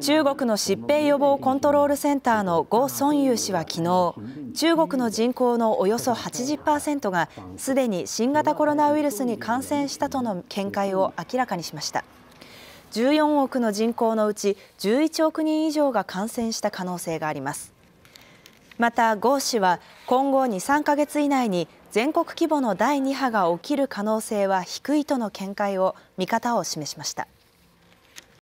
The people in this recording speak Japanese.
中国の疾病予防コントロールセンターの呉孫雄氏は昨日中国の人口のおよそ80%がすでに新型コロナウイルスに感染したとの見解を明らかにしました14億の人口のうち11億人以上が感染した可能性がありますまた呉氏は今後23ヶ月以内に全国規模の第2波が起きる可能性は低いとの見解を見方を示しました。